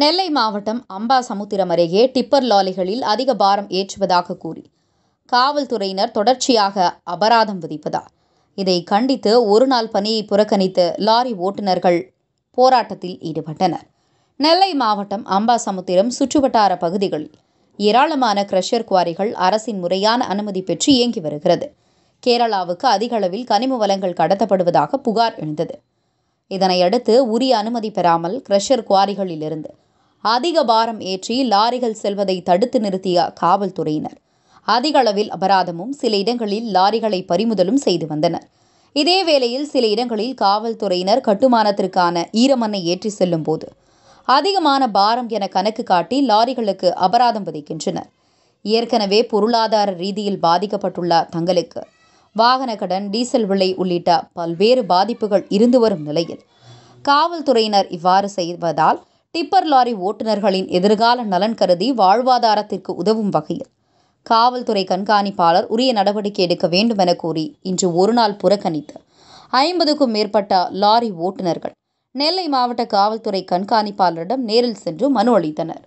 நெல்லை மாவட்டம் அம்பாசமுத்திரம் அருகே டிப்பர் லாலிகளில் அதிக பாரம் ஏற்றுவதாக கூறி காவல்துறையினர் தொடர்ச்சியாக அபராதம் விதிப்பதால் இதை கண்டித்து ஒரு நாள் பணியை புறக்கணித்து லாரி ஓட்டுநர்கள் போராட்டத்தில் ஈடுபட்டனர் நெல்லை மாவட்டம் அம்பாசமுத்திரம் சுற்றுவட்டார பகுதிகளில் ஏராளமான கிரஷர் குவாரிகள் அரசின் முறையான அனுமதி பெற்று இயங்கி வருகிறது கேரளாவுக்கு அதிக அளவில் கனிம வளங்கள் கடத்தப்படுவதாக புகார் எழுந்தது இதனையடுத்து உரிய அனுமதி பெறாமல் கிரஷர் குவாரிகளிலிருந்து அதிக பாரம் ஏற்றி லாரிகள் செல்வதை தடுத்து நிறுத்திய காவல்துறையினர் அதிக அளவில் அபராதமும் சில இடங்களில் லாரிகளை பறிமுதலும் செய்து வந்தனர் இதேவேளையில் சில இடங்களில் காவல்துறையினர் கட்டுமானத்திற்கான ஈரமண்ணை ஏற்றி செல்லும் போது அதிகமான பாரம் என கணக்கு காட்டி லாரிகளுக்கு அபராதம் விதிக்கின்றனர் ஏற்கனவே பொருளாதார ரீதியில் பாதிக்கப்பட்டுள்ள தங்களுக்கு வாகன கடன் டீசல் விலை உள்ளிட்ட பல்வேறு பாதிப்புகள் இருந்து வரும் நிலையில் காவல்துறையினர் இவ்வாறு செய்வதால் டிப்பர் லாரி ஓட்டுநர்களின் எதிர்கால நலன் கருதி வாழ்வாதாரத்திற்கு உதவும் வகையில் காவல்துறை கண்காணிப்பாளர் உரிய நடவடிக்கை எடுக்க வேண்டும் என கூறி இன்று ஒருநாள் புறக்கணித்து ஐம்பதுக்கும் மேற்பட்ட லாரி ஓட்டுநர்கள் நெல்லை மாவட்ட காவல்துறை கண்காணிப்பாளரிடம் நேரில் சென்று மனு அளித்தனர்